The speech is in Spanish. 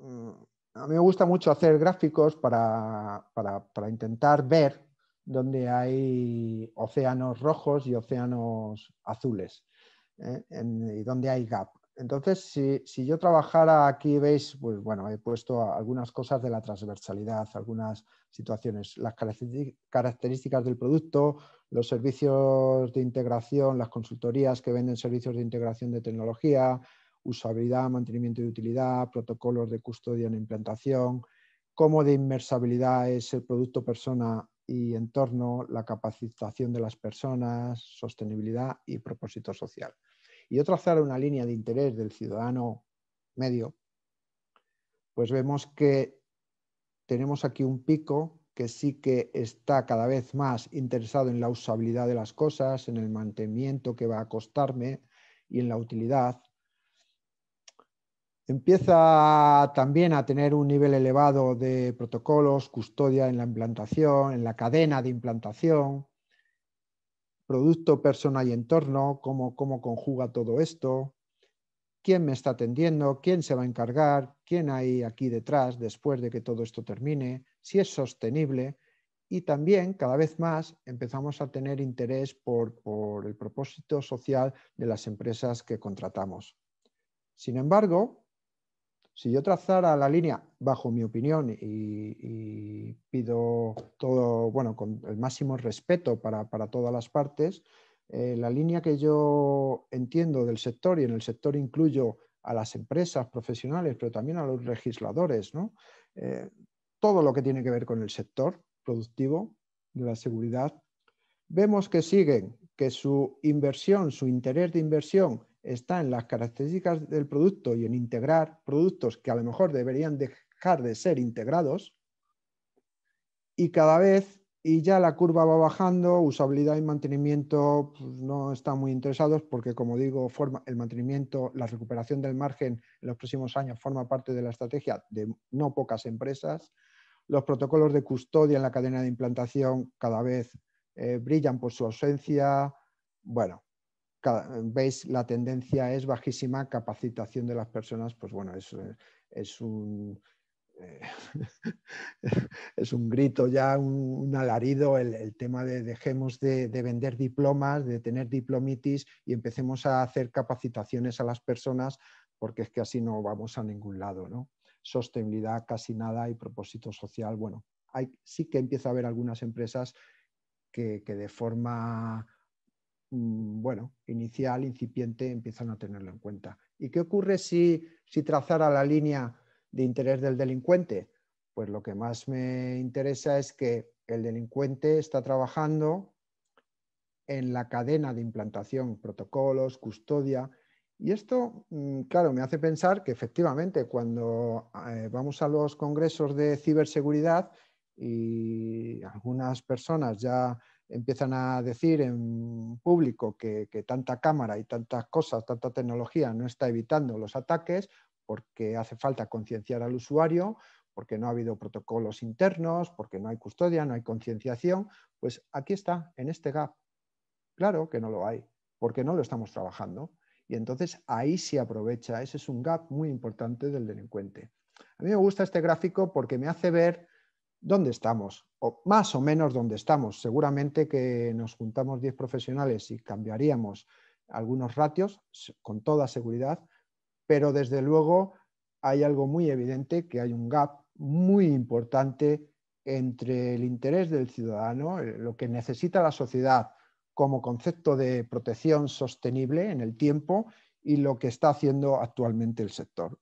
Mm, a mí me gusta mucho hacer gráficos para, intentar ver dónde hay océanos rojos y océanos azules ¿eh? y dónde hay gap. Entonces, si, si, yo trabajara aquí, veis, pues bueno, he puesto algunas cosas de la transversalidad, algunas situaciones, las características del producto, los servicios de integración, las consultorías que venden servicios de integración de tecnología, usabilidad, mantenimiento y utilidad, protocolos de custodia en implantación, cómo de inmersabilidad es el producto persona y entorno, la capacitación de las personas, sostenibilidad y propósito social. Y yo trazar una línea de interés del ciudadano medio, pues vemos que tenemos aquí un pico que sí que está cada vez más interesado en la usabilidad de las cosas, en el mantenimiento que va a costarme y en la utilidad, Empieza también a tener un nivel elevado de protocolos, custodia en la implantación, en la cadena de implantación, producto, persona y entorno, cómo, conjuga todo esto, quién me está atendiendo, quién se va a encargar, quién hay aquí detrás después de que todo esto termine, si es sostenible. Y también cada vez más empezamos a tener interés por, por el propósito social de las empresas que contratamos. Sin embargo, si yo trazara la línea, bajo mi opinión, y, pido todo, bueno, con el máximo respeto para, todas las partes, eh, la línea que yo entiendo del sector, y en el sector incluyo a las empresas profesionales, pero también a los legisladores, ¿no? Eh, todo lo que tiene que ver con el sector productivo de la seguridad, vemos que siguen su inversión, su interés de inversión está en las características del producto y en integrar productos que a lo mejor deberían dejar de ser integrados y cada vez y ya la curva va bajando, usabilidad y mantenimiento pues, no están muy interesados porque como digo, forma, el mantenimiento, la recuperación del margen en los próximos años forma parte de la estrategia de no pocas empresas. Los protocolos de custodia en la cadena de implantación cada vez eh, brillan por su ausencia. Bueno, veis, la tendencia es bajísima, capacitación de las personas, pues bueno, es, eh, un... Eh, es un grito ya, un, alarido el, tema de dejemos de, vender diplomas, de tener diplomitis y empecemos a hacer capacitaciones a las personas porque es que así no vamos a ningún lado. ¿no? Sostenibilidad casi nada y propósito social, bueno, hay, sí que empieza a haber algunas empresas que, de forma mm, bueno, inicial, incipiente, empiezan a tenerlo en cuenta. ¿Y qué ocurre si, si trazara la línea de interés del delincuente? Pues lo que más me interesa es que el delincuente está trabajando en la cadena de implantación, protocolos, custodia. Y esto, mm, claro, me hace pensar que efectivamente cuando eh, vamos a los congresos de ciberseguridad y algunas personas ya empiezan a decir en público que, tanta cámara y tantas cosas, tanta tecnología no está evitando los ataques porque hace falta concienciar al usuario, porque no ha habido protocolos internos, porque no hay custodia, no hay concienciación, pues aquí está, en este gap. Claro que no lo hay, porque no lo estamos trabajando. Y entonces ahí se aprovecha, ese es un gap muy importante del delincuente. A mí me gusta este gráfico porque me hace ver dónde estamos, o más o menos dónde estamos. Seguramente que nos juntamos 10 profesionales y cambiaríamos algunos ratios, con toda seguridad, pero desde luego hay algo muy evidente, que hay un gap muy importante entre el interés del ciudadano, eh, lo que necesita la sociedad como concepto de protección sostenible en el tiempo y lo que está haciendo actualmente el sector.